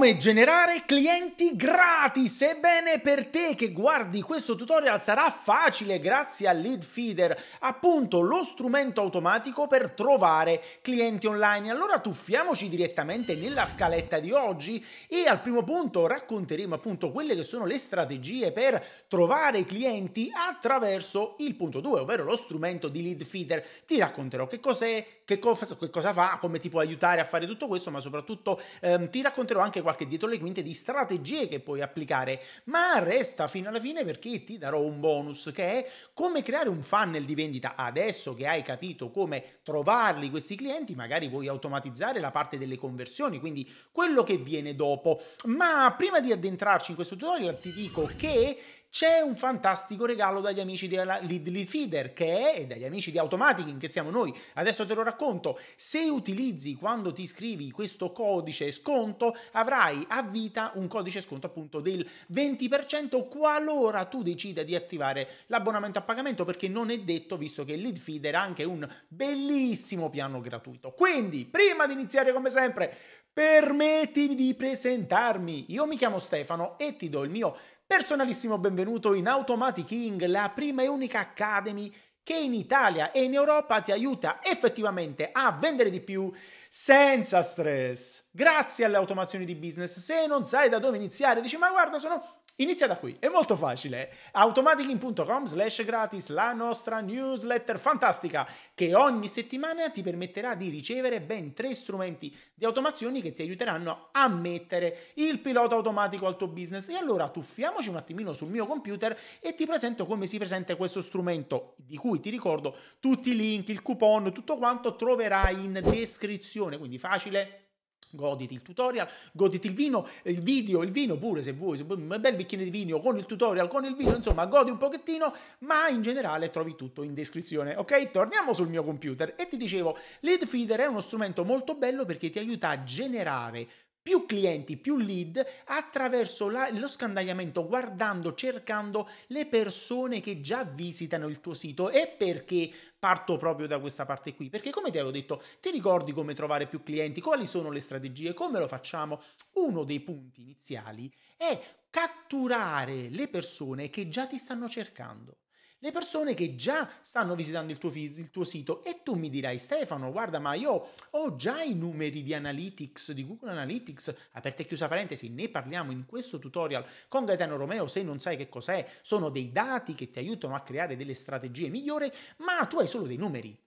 Come generare clienti gratis? Ebbene, per te che guardi questo tutorial sarà facile grazie al Lead Feeder, appunto lo strumento automatico per trovare clienti online. Allora tuffiamoci direttamente nella scaletta di oggi e al primo punto racconteremo appunto quelle che sono le strategie per trovare clienti attraverso il punto 2, ovvero lo strumento di Lead Feeder. Ti racconterò che cos'è, che, cosa, che cosa fa, come ti può aiutare a fare tutto questo, ma soprattutto ehm, ti racconterò anche qualche dietro le quinte di strategie che puoi applicare, ma resta fino alla fine perché ti darò un bonus che è come creare un funnel di vendita adesso che hai capito come trovarli questi clienti, magari vuoi automatizzare la parte delle conversioni, quindi quello che viene dopo. Ma prima di addentrarci in questo tutorial ti dico che c'è un fantastico regalo dagli amici di Lidl Feeder che è, e dagli amici di Automaticing che siamo noi, adesso te lo racconto, se utilizzi quando ti iscrivi questo codice sconto avrai a vita un codice sconto appunto del 20% qualora tu decida di attivare l'abbonamento a pagamento perché non è detto visto che Lead Feeder ha anche un bellissimo piano gratuito. Quindi prima di iniziare come sempre permettimi di presentarmi, io mi chiamo Stefano e ti do il mio Personalissimo benvenuto in Automatic la prima e unica Academy che in Italia e in Europa ti aiuta effettivamente a vendere di più senza stress. Grazie alle automazioni di business, se non sai da dove iniziare, dici ma guarda sono Inizia da qui, è molto facile. automaticin.com slash gratis la nostra newsletter fantastica che ogni settimana ti permetterà di ricevere ben tre strumenti di automazioni che ti aiuteranno a mettere il pilota automatico al tuo business. E allora tuffiamoci un attimino sul mio computer e ti presento come si presenta questo strumento di cui ti ricordo tutti i link, il coupon, tutto quanto troverai in descrizione, quindi facile goditi il tutorial, goditi il vino, il video, il vino pure se vuoi, un bel bicchiere di vino con il tutorial, con il vino, insomma godi un pochettino, ma in generale trovi tutto in descrizione, ok? Torniamo sul mio computer e ti dicevo, Lead Feeder è uno strumento molto bello perché ti aiuta a generare più clienti, più lead attraverso la, lo scandagliamento, guardando, cercando le persone che già visitano il tuo sito. E perché parto proprio da questa parte qui? Perché come ti avevo detto, ti ricordi come trovare più clienti? Quali sono le strategie? Come lo facciamo? Uno dei punti iniziali è catturare le persone che già ti stanno cercando le persone che già stanno visitando il tuo, il tuo sito e tu mi dirai Stefano, guarda ma io ho già i numeri di Analytics, di Google Analytics, aperta e chiusa parentesi, ne parliamo in questo tutorial con Gaetano Romeo, se non sai che cos'è, sono dei dati che ti aiutano a creare delle strategie migliori, ma tu hai solo dei numeri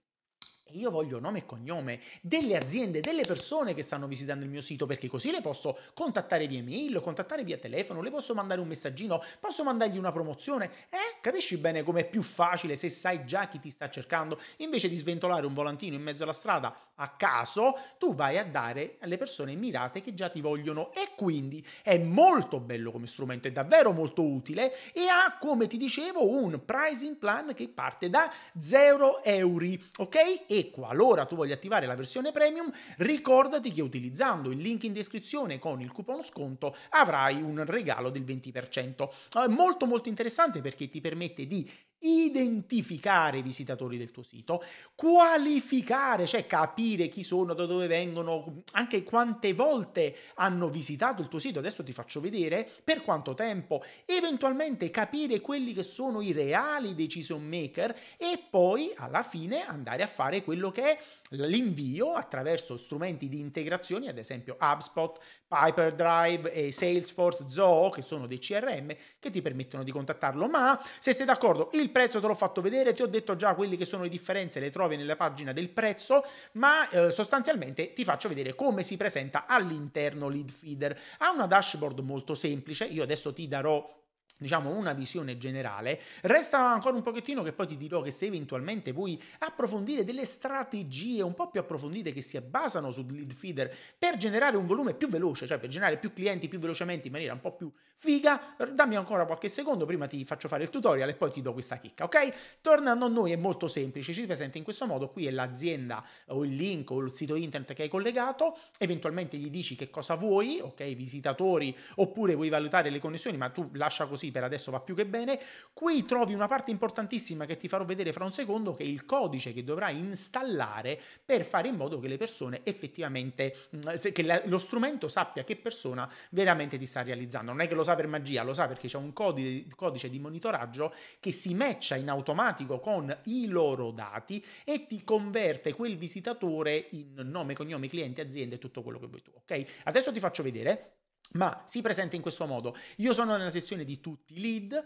io voglio nome e cognome delle aziende, delle persone che stanno visitando il mio sito, perché così le posso contattare via mail, contattare via telefono, le posso mandare un messaggino, posso mandargli una promozione. Eh, capisci bene com'è più facile se sai già chi ti sta cercando, invece di sventolare un volantino in mezzo alla strada a caso, tu vai a dare alle persone mirate che già ti vogliono e quindi è molto bello come strumento, è davvero molto utile e ha, come ti dicevo, un pricing plan che parte da 0 euro, ok? E qualora tu voglia attivare la versione premium, ricordati che utilizzando il link in descrizione con il coupon sconto avrai un regalo del 20%. Eh, molto molto interessante perché ti permette di identificare i visitatori del tuo sito, qualificare, cioè capire chi sono, da dove vengono, anche quante volte hanno visitato il tuo sito, adesso ti faccio vedere, per quanto tempo, eventualmente capire quelli che sono i reali decision maker e poi alla fine andare a fare quello che è l'invio attraverso strumenti di integrazione, ad esempio HubSpot Hyperdrive e Salesforce, Zoho, che sono dei CRM che ti permettono di contattarlo. Ma se sei d'accordo, il prezzo te l'ho fatto vedere, ti ho detto già quelli che sono le differenze, le trovi nella pagina del prezzo, ma eh, sostanzialmente ti faccio vedere come si presenta all'interno Lead Feeder. Ha una dashboard molto semplice, io adesso ti darò diciamo una visione generale, resta ancora un pochettino che poi ti dirò che se eventualmente vuoi approfondire delle strategie un po' più approfondite che si basano sul lead feeder per generare un volume più veloce, cioè per generare più clienti più velocemente in maniera un po' più figa, dammi ancora qualche secondo, prima ti faccio fare il tutorial e poi ti do questa chicca, ok? Tornando a noi è molto semplice, ci presenta in questo modo, qui è l'azienda o il link o il sito internet che hai collegato, eventualmente gli dici che cosa vuoi, ok? Visitatori oppure vuoi valutare le connessioni, ma tu lascia così così per adesso va più che bene. Qui trovi una parte importantissima che ti farò vedere fra un secondo, che è il codice che dovrai installare per fare in modo che le persone effettivamente, mm, che lo strumento sappia che persona veramente ti sta realizzando. Non è che lo sa per magia, lo sa perché c'è un codice di monitoraggio che si matcha in automatico con i loro dati e ti converte quel visitatore in nome, cognome, cliente, aziende e tutto quello che vuoi tu. Ok? Adesso ti faccio vedere ma si presenta in questo modo. Io sono nella sezione di tutti i lead,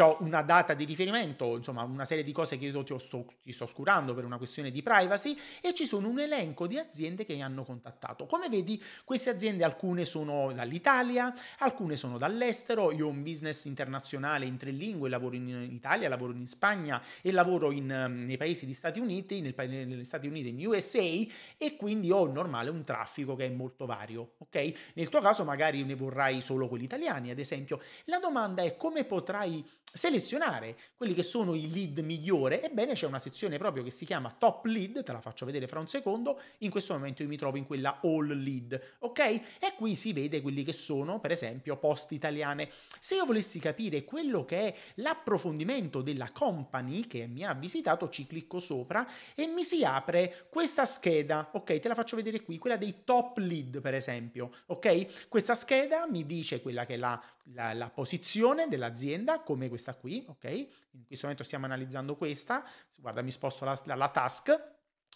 ho una data di riferimento, insomma una serie di cose che io ti, sto, ti sto oscurando per una questione di privacy e ci sono un elenco di aziende che mi hanno contattato. Come vedi queste aziende alcune sono dall'Italia, alcune sono dall'estero, io ho un business internazionale in tre lingue, lavoro in Italia, lavoro in Spagna e lavoro in, ehm, nei paesi degli Stati Uniti, nel, negli Stati Uniti, in USA e quindi ho normale un traffico che è molto vario, ok? Nel tuo caso magari italiani ne vorrai solo quelli italiani, ad esempio. La domanda è come potrai selezionare quelli che sono i lead migliore, ebbene c'è una sezione proprio che si chiama top lead, te la faccio vedere fra un secondo, in questo momento io mi trovo in quella all lead, ok? E qui si vede quelli che sono per esempio post italiane. Se io volessi capire quello che è l'approfondimento della company che mi ha visitato, ci clicco sopra e mi si apre questa scheda, ok? Te la faccio vedere qui, quella dei top lead per esempio, ok? Questa scheda mi dice quella che è la la, la, posizione dell'azienda come questa qui, ok? In questo momento stiamo analizzando questa, guarda mi sposto la, la, la task,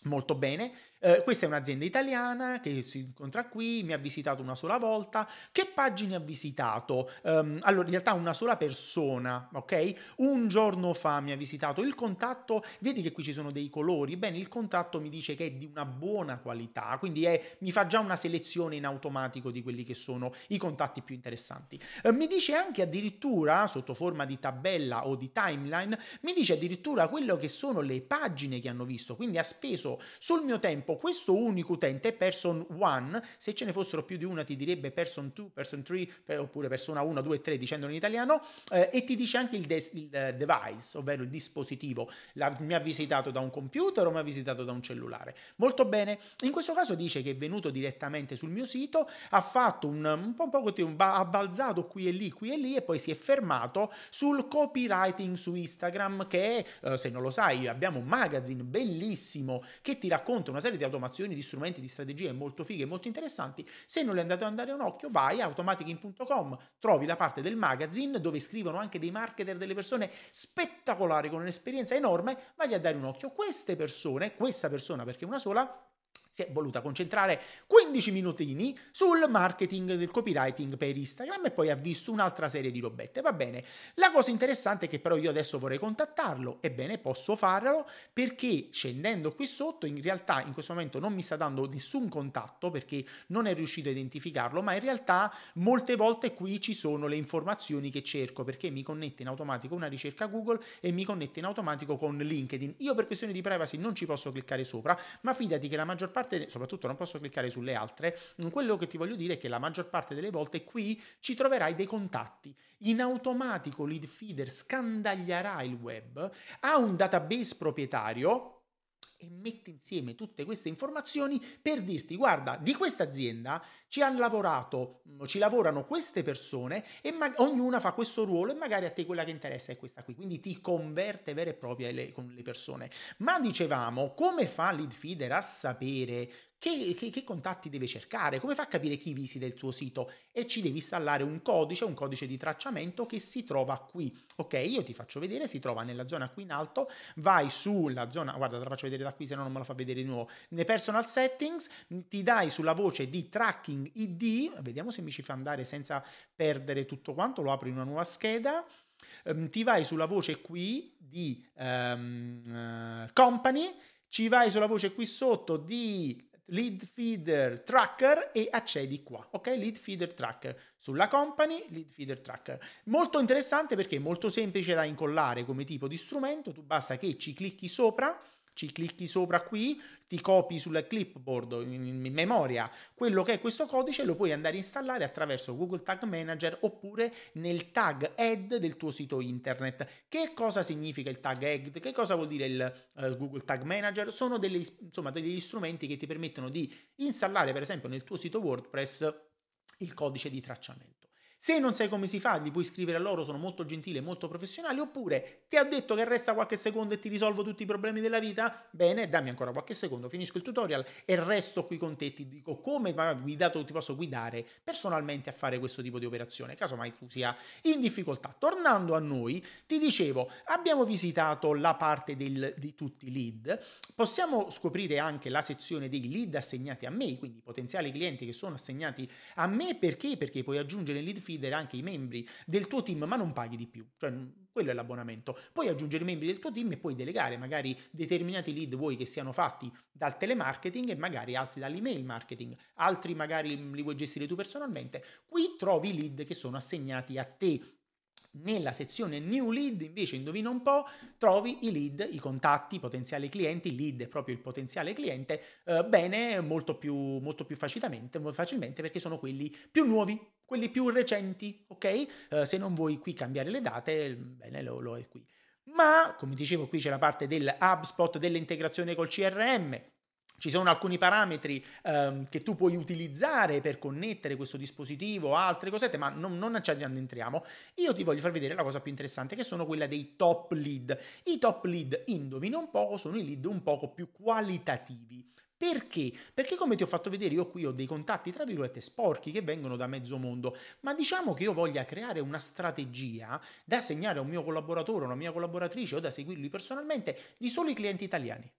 molto bene, eh, questa è un'azienda italiana che si incontra qui, mi ha visitato una sola volta. Che pagine ha visitato? Um, allora, in realtà una sola persona, ok? Un giorno fa mi ha visitato il contatto, vedi che qui ci sono dei colori, bene, il contatto mi dice che è di una buona qualità, quindi è, mi fa già una selezione in automatico di quelli che sono i contatti più interessanti. Eh, mi dice anche addirittura, sotto forma di tabella o di timeline, mi dice addirittura quello che sono le pagine che hanno visto, quindi ha speso sul mio tempo tempo questo unico utente, è person 1, se ce ne fossero più di una ti direbbe person 2, person 3 oppure persona 1, 2, 3 dicendolo in italiano eh, e ti dice anche il, des- il eh, device, ovvero il dispositivo, La, mi ha visitato da un computer o mi ha visitato da un cellulare. Molto bene, in questo caso dice che è venuto direttamente sul mio sito, ha fatto un, un po', un po così, un ba- ha balzato qui e lì, qui e lì e poi si è fermato sul copywriting su Instagram che eh, se non lo sai abbiamo un magazine bellissimo che ti racconta una serie di automazioni, di strumenti, di strategie molto fighe e molto interessanti. Se non le andate a dare un occhio, vai a automaticin.com, trovi la parte del magazine dove scrivono anche dei marketer, delle persone spettacolari con un'esperienza enorme, vai a dare un occhio. Queste persone, questa persona perché una sola, si è voluta concentrare 15 minutini sul marketing del copywriting per Instagram e poi ha visto un'altra serie di robette. Va bene, la cosa interessante è che però io adesso vorrei contattarlo, ebbene posso farlo perché scendendo qui sotto in realtà in questo momento non mi sta dando nessun contatto perché non è riuscito a identificarlo, ma in realtà molte volte qui ci sono le informazioni che cerco perché mi connette in automatico una ricerca Google e mi connette in automatico con LinkedIn. Io per questioni di privacy non ci posso cliccare sopra, ma fidati che la maggior parte parte, soprattutto non posso cliccare sulle altre, mm, quello che ti voglio dire è che la maggior parte delle volte qui ci troverai dei contatti. In automatico lead feeder scandaglierà il web, ha un database proprietario e mette insieme tutte queste informazioni per dirti guarda di questa azienda ci hanno lavorato mm, ci lavorano queste persone e ma- ognuna fa questo ruolo e magari a te quella che interessa è questa qui quindi ti converte vera e propria le- con le persone ma dicevamo come fa lead feeder a sapere che, che, che, contatti deve cercare, come fa a capire chi visita il tuo sito e ci devi installare un codice, un codice di tracciamento che si trova qui. Ok, io ti faccio vedere, si trova nella zona qui in alto, vai sulla zona, guarda, te la faccio vedere da qui, se no non me la fa vedere di nuovo. Ne personal settings, ti dai sulla voce di tracking ID, vediamo se mi ci fa andare senza perdere tutto quanto, lo apro in una nuova scheda ehm, ti vai sulla voce qui di um, uh, company, ci vai sulla voce qui sotto di lead feeder tracker e accedi qua, ok? Lead feeder tracker sulla company, lead feeder tracker. Molto interessante perché è molto semplice da incollare come tipo di strumento, tu basta che ci clicchi sopra ci clicchi sopra qui, ti copi sul clipboard in, memoria quello che è questo codice e lo puoi andare a installare attraverso Google Tag Manager oppure nel tag ad del tuo sito internet. Che cosa significa il tag ad? Che cosa vuol dire il uh, Google Tag Manager? Sono delle, insomma, degli strumenti che ti permettono di installare per esempio nel tuo sito WordPress il codice di tracciamento. Se non sai come si fa, li puoi scrivere a loro, sono molto gentili e molto professionali, oppure ti ha detto che resta qualche secondo e ti risolvo tutti i problemi della vita? Bene, dammi ancora qualche secondo, finisco il tutorial e resto qui con te, ti dico come guidato ti posso guidare personalmente a fare questo tipo di operazione, caso mai tu sia in difficoltà. Tornando a noi, ti dicevo, abbiamo visitato la parte del, di tutti i lead, possiamo scoprire anche la sezione dei lead assegnati a me, quindi potenziali clienti che sono assegnati a me, perché? Perché puoi aggiungere lead feed condividere anche i membri del tuo team, ma non paghi di più. Cioè, quello è l'abbonamento. Puoi aggiungere i membri del tuo team e puoi delegare magari determinati lead vuoi che siano fatti dal telemarketing e magari altri dall'email marketing, altri magari li vuoi gestire tu personalmente. Qui trovi i lead che sono assegnati a te nella sezione New Lead invece, indovina un po', trovi i lead, i contatti, i potenziali clienti, il lead è proprio il potenziale cliente, eh, bene, molto più, molto più facilmente, molto facilmente perché sono quelli più nuovi, quelli più recenti, ok? Uh, se non vuoi qui cambiare le date, bene, lo, lo è qui. Ma, come dicevo, qui c'è la parte del HubSpot, dell'integrazione col CRM, ci sono alcuni parametri ehm, che tu puoi utilizzare per connettere questo dispositivo altre cosette, ma non, non ci addentriamo. Io ti voglio far vedere la cosa più interessante, che sono quella dei top lead. I top lead, indovina un poco, sono i lead un poco più qualitativi. Perché? Perché come ti ho fatto vedere io qui ho dei contatti tra virgolette sporchi che vengono da mezzo mondo, ma diciamo che io voglia creare una strategia da segnare a un mio collaboratore, a una mia collaboratrice o da seguirli personalmente di solo i clienti italiani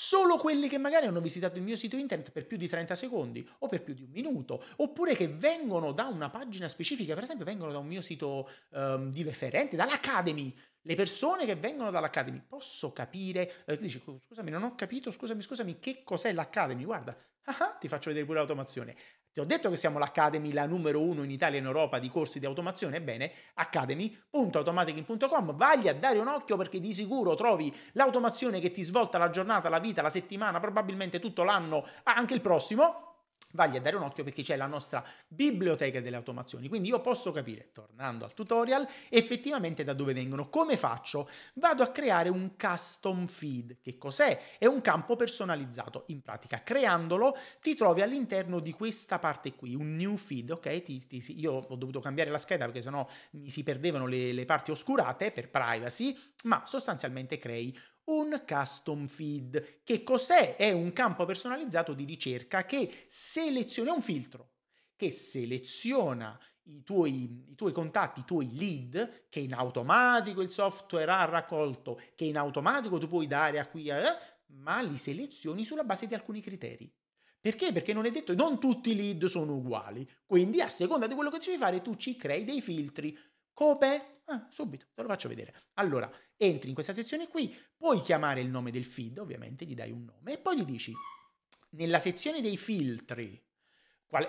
solo quelli che magari hanno visitato il mio sito internet per più di 30 secondi o per più di un minuto, oppure che vengono da una pagina specifica, per esempio vengono da un mio sito um, di referente, dall'Academy. Le persone che vengono dall'Academy, posso capire, eh, dici, scusami, non ho capito, scusami, scusami, che cos'è l'Academy? Guarda, Ah, ah, ti faccio vedere pure l'automazione. Ti ho detto che siamo l'Academy, la numero uno in Italia e in Europa di corsi di automazione. Ebbene, academy.automaticin.com, vai a dare un occhio perché di sicuro trovi l'automazione che ti svolta la giornata, la vita, la settimana, probabilmente tutto l'anno, anche il prossimo vagli a dare un occhio perché c'è la nostra biblioteca delle automazioni. Quindi io posso capire, tornando al tutorial, effettivamente da dove vengono. Come faccio? Vado a creare un custom feed. Che cos'è? È un campo personalizzato. In pratica, creandolo, ti trovi all'interno di questa parte qui, un new feed, ok? Ti, ti, io ho dovuto cambiare la scheda perché sennò mi si perdevano le, le parti oscurate per privacy, ma sostanzialmente crei un custom feed. Che cos'è? È un campo personalizzato di ricerca che seleziona, è un filtro che seleziona i tuoi, i tuoi, contatti, i tuoi lead, che in automatico il software ha raccolto, che in automatico tu puoi dare a qui, eh, ma li selezioni sulla base di alcuni criteri. Perché? Perché non è detto, non tutti i lead sono uguali, quindi a seconda di quello che ci devi fare tu ci crei dei filtri. Cope? Ah, subito, te lo faccio vedere. Allora, entri in questa sezione qui, puoi chiamare il nome del feed, ovviamente gli dai un nome, e poi gli dici, nella sezione dei filtri,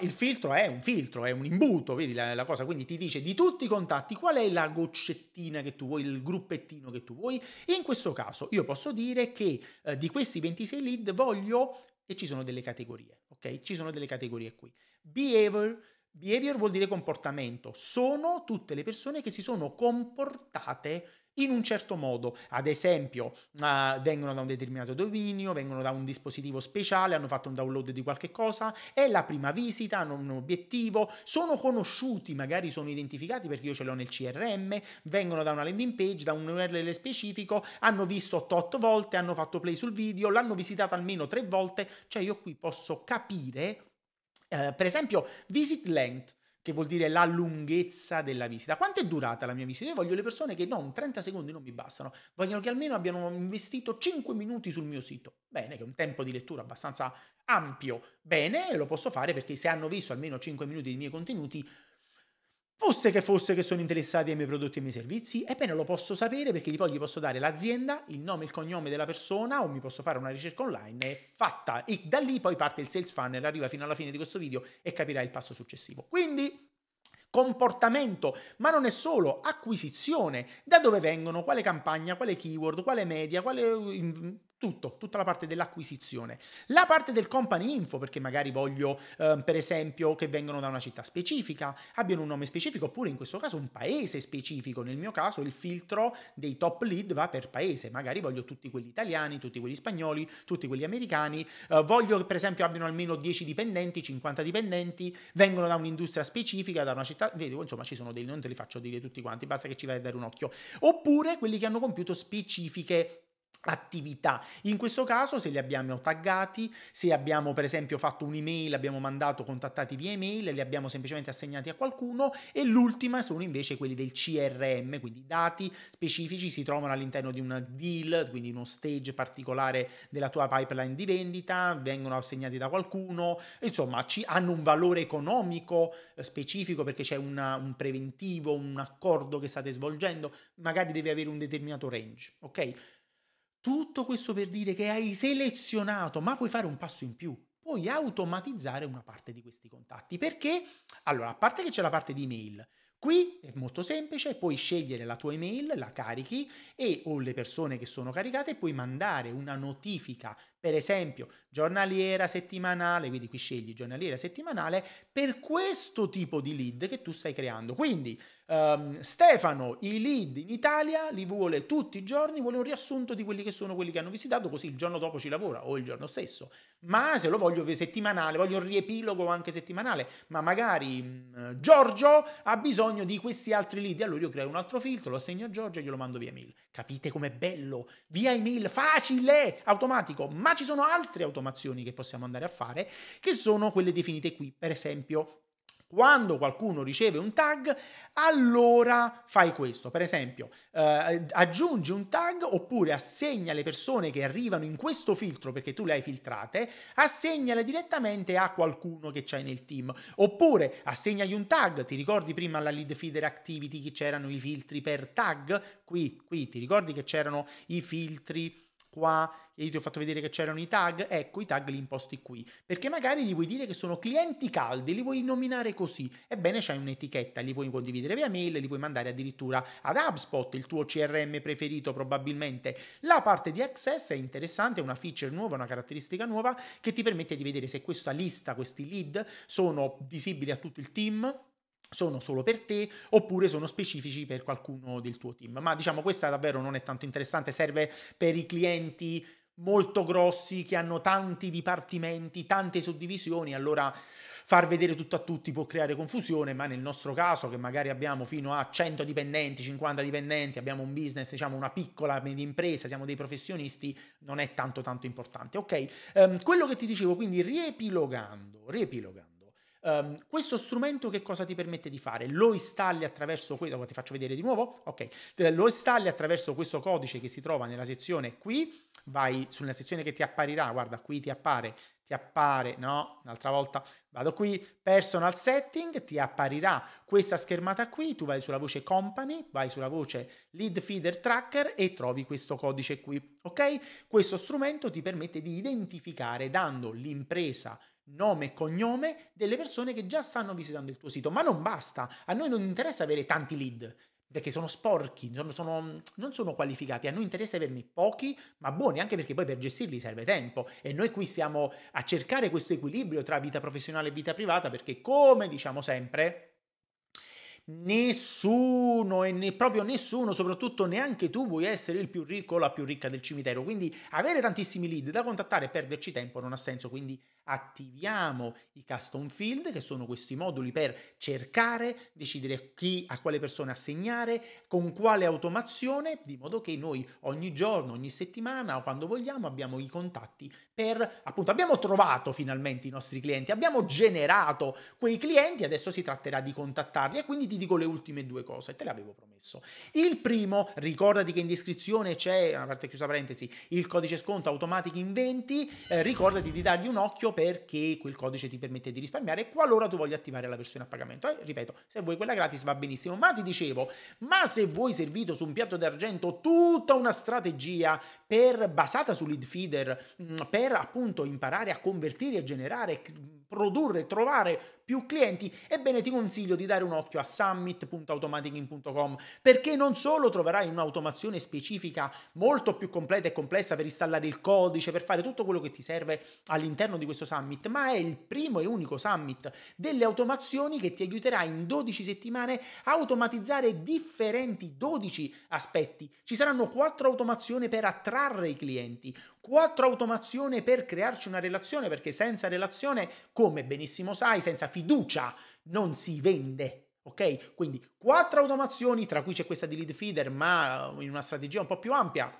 il filtro è un filtro, è un imbuto, vedi la, la, cosa, quindi ti dice di tutti i contatti qual è la goccettina che tu vuoi, il gruppettino che tu vuoi e in questo caso io posso dire che eh, di questi 26 lead voglio, e ci sono delle categorie, ok? Ci sono delle categorie qui, behavior, Behavior vuol dire comportamento. Sono tutte le persone che si sono comportate in un certo modo. Ad esempio, uh, vengono da un determinato dominio, vengono da un dispositivo speciale, hanno fatto un download di qualche cosa, è la prima visita, hanno un obiettivo, sono conosciuti, magari sono identificati perché io ce l'ho nel CRM, vengono da una landing page, da un URL specifico, hanno visto 8 volte, hanno fatto play sul video, l'hanno visitato almeno 3 volte, cioè io qui posso capire eh, per esempio, visit length, che vuol dire la lunghezza della visita. Quanto è durata la mia visita? Io voglio le persone che non 30 secondi non mi bastano, vogliono che almeno abbiano investito 5 minuti sul mio sito. Bene, che è un tempo di lettura abbastanza ampio. Bene, lo posso fare perché se hanno visto almeno 5 minuti dei miei contenuti, Fosse che fosse che sono interessati ai miei prodotti e ai miei servizi, ebbene lo posso sapere perché poi gli posso dare l'azienda, il nome e il cognome della persona o mi posso fare una ricerca online è fatta. E da lì poi parte il sales funnel, arriva fino alla fine di questo video e capirà il passo successivo. Quindi comportamento, ma non è solo acquisizione, da dove vengono, quale campagna, quale keyword, quale media, quale tutto, tutta la parte dell'acquisizione. La parte del company info, perché magari voglio, eh, per esempio, che vengano da una città specifica, abbiano un nome specifico, oppure in questo caso un paese specifico. Nel mio caso il filtro dei top lead va per paese, magari voglio tutti quelli italiani, tutti quelli spagnoli, tutti quelli americani, eh, voglio che per esempio abbiano almeno 10 dipendenti, 50 dipendenti, vengono da un'industria specifica, da una città, vedo, insomma ci sono dei, non te li faccio dire tutti quanti, basta che ci vai a dare un occhio. Oppure quelli che hanno compiuto specifiche attività. In questo caso se li abbiamo taggati, se abbiamo per esempio fatto un'email, abbiamo mandato contattati via email, li abbiamo semplicemente assegnati a qualcuno e l'ultima sono invece quelli del CRM, quindi dati specifici si trovano all'interno di una deal, quindi uno stage particolare della tua pipeline di vendita, vengono assegnati da qualcuno, insomma ci, hanno un valore economico eh, specifico perché c'è una, un preventivo, un accordo che state svolgendo, magari devi avere un determinato range, ok? Tutto questo per dire che hai selezionato, ma puoi fare un passo in più. Puoi automatizzare una parte di questi contatti. Perché? Allora, a parte che c'è la parte di email, Qui è molto semplice, puoi scegliere la tua email, la carichi e o le persone che sono caricate puoi mandare una notifica, per esempio giornaliera, settimanale, quindi qui scegli giornaliera, settimanale, per questo tipo di lead che tu stai creando. Quindi Um, Stefano i lead in Italia li vuole tutti i giorni, vuole un riassunto di quelli che sono quelli che hanno visitato, così il giorno dopo ci lavora o il giorno stesso. Ma se lo voglio settimanale, voglio un riepilogo anche settimanale, ma magari mh, mm, Giorgio ha bisogno di questi altri lead, allora io creo un altro filtro, lo assegno a Giorgio e glielo mando via mail. Capite com'è bello? Via email, facile, automatico, ma ci sono altre automazioni che possiamo andare a fare, che sono quelle definite qui, per esempio quando qualcuno riceve un tag, allora fai questo. Per esempio, eh, aggiungi un tag oppure assegna le persone che arrivano in questo filtro perché tu le hai filtrate, assegnale direttamente a qualcuno che c'hai nel team. Oppure assegnagli un tag, ti ricordi prima alla lead feeder activity che c'erano i filtri per tag? Qui, qui ti ricordi che c'erano i filtri qua, io ti ho fatto vedere che c'erano i tag, ecco i tag li imposti qui, perché magari gli vuoi dire che sono clienti caldi, li vuoi nominare così, ebbene c'hai un'etichetta, li puoi condividere via mail, li puoi mandare addirittura ad HubSpot, il tuo CRM preferito probabilmente. La parte di Access è interessante, è una feature nuova, una caratteristica nuova che ti permette di vedere se questa lista, questi lead sono visibili a tutto il team, sono solo per te oppure sono specifici per qualcuno del tuo team. Ma diciamo questa davvero non è tanto interessante, serve per i clienti molto grossi che hanno tanti dipartimenti, tante suddivisioni, allora far vedere tutto a tutti può creare confusione, ma nel nostro caso che magari abbiamo fino a 100 dipendenti, 50 dipendenti, abbiamo un business, diciamo una piccola media impresa, siamo dei professionisti, non è tanto tanto importante. Ok, um, quello che ti dicevo, quindi riepilogando, riepilogando Um, questo strumento che cosa ti permette di fare? Lo installi attraverso questo, ti faccio vedere di nuovo, ok, lo installi attraverso questo codice che si trova nella sezione qui, vai sulla sezione che ti apparirà, guarda qui ti appare, ti appare, no, un'altra volta vado qui, personal setting, ti apparirà questa schermata qui, tu vai sulla voce company, vai sulla voce lead feeder tracker e trovi questo codice qui, ok? Questo strumento ti permette di identificare dando l'impresa nome e cognome delle persone che già stanno visitando il tuo sito, ma non basta, a noi non interessa avere tanti lead, perché sono sporchi, sono, sono, non sono qualificati, a noi interessa averne pochi ma buoni, anche perché poi per gestirli serve tempo e noi qui stiamo a cercare questo equilibrio tra vita professionale e vita privata perché come diciamo sempre, nessuno e ne, proprio nessuno, soprattutto neanche tu vuoi essere il più ricco o la più ricca del cimitero, quindi avere tantissimi lead da contattare e perderci tempo non ha senso, quindi attiviamo i custom field, che sono questi moduli per cercare, decidere chi, a quale persona assegnare, con quale automazione, di modo che noi ogni giorno, ogni settimana o quando vogliamo abbiamo i contatti per, appunto, abbiamo trovato finalmente i nostri clienti, abbiamo generato quei clienti, adesso si tratterà di contattarli e quindi ti dico le ultime due cose, te le avevo promesso. Il primo, ricordati che in descrizione c'è, a parte chiusa parentesi, il codice sconto Automatic Inventi, eh, ricordati di dargli un occhio perché quel codice ti permette di risparmiare qualora tu voglia attivare la versione a pagamento. Eh, ripeto, se vuoi quella gratis va benissimo, ma ti dicevo, ma se vuoi servito su un piatto d'argento tutta una strategia per, basata su lead feeder mm, per appunto imparare a convertire, a generare, produrre, trovare più clienti, ebbene ti consiglio di dare un occhio a summit.automating.com perché non solo troverai un'automazione specifica molto più completa e complessa per installare il codice, per fare tutto quello che ti serve all'interno di questo summit, ma è il primo e unico summit delle automazioni che ti aiuterà in 12 settimane a automatizzare differenti 12 aspetti. Ci saranno 4 automazioni per attrarre i clienti, 4 automazioni per crearci una relazione, perché senza relazione, come benissimo sai, senza fiducia non si vende. Ok? Quindi quattro automazioni, tra cui c'è questa di lead feeder, ma in una strategia un po' più ampia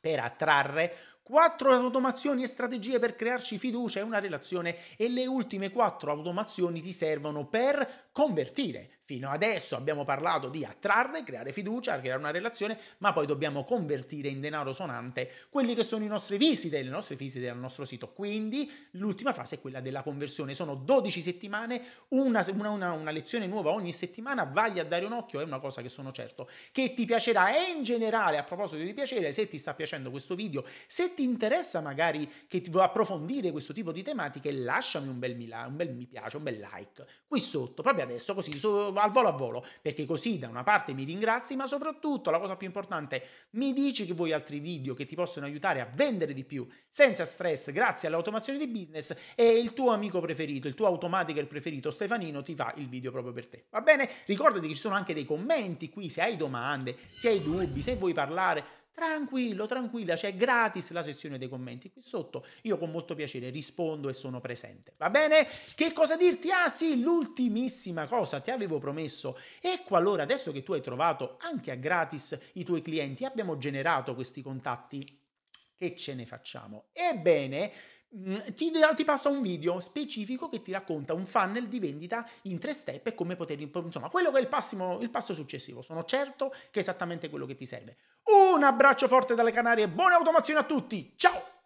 per attrarre Quattro automazioni e strategie per crearci fiducia e una relazione e le ultime quattro automazioni ti servono per convertire. Fino adesso abbiamo parlato di attrarre, creare fiducia, creare una relazione, ma poi dobbiamo convertire in denaro sonante quelli che sono i nostri visite, le nostre visite al nostro sito. Quindi l'ultima fase è quella della conversione. Sono 12 settimane, una, una, una lezione nuova ogni settimana, vagli a dare un occhio, è una cosa che sono certo che ti piacerà e in generale, a proposito di piacere, se ti sta piacendo questo video, se ti ti interessa magari che ti vuoi approfondire questo tipo di tematiche, lasciami un bel, mila, un bel mi piace, un bel like qui sotto, proprio adesso, così so, al volo a volo, perché così da una parte mi ringrazi, ma soprattutto la cosa più importante, mi dici che vuoi altri video che ti possono aiutare a vendere di più senza stress grazie all'automazione di business e il tuo amico preferito, il tuo automatiker preferito Stefanino ti fa il video proprio per te. Va bene? Ricordati che ci sono anche dei commenti qui se hai domande, se hai dubbi, se vuoi parlare Tranquillo, tranquilla, c'è gratis la sezione dei commenti qui sotto. Io con molto piacere rispondo e sono presente. Va bene? Che cosa dirti? Ah sì, l'ultimissima cosa ti avevo promesso. E ecco qualora adesso che tu hai trovato anche a gratis i tuoi clienti, abbiamo generato questi contatti, che ce ne facciamo? Ebbene, Mm, ti, ti passa un video specifico che ti racconta un funnel di vendita in tre step e come poterli, insomma, quello che è il, passimo, il passo successivo. Sono certo che è esattamente quello che ti serve. Un abbraccio forte dalle Canarie, buona automazione a tutti, ciao!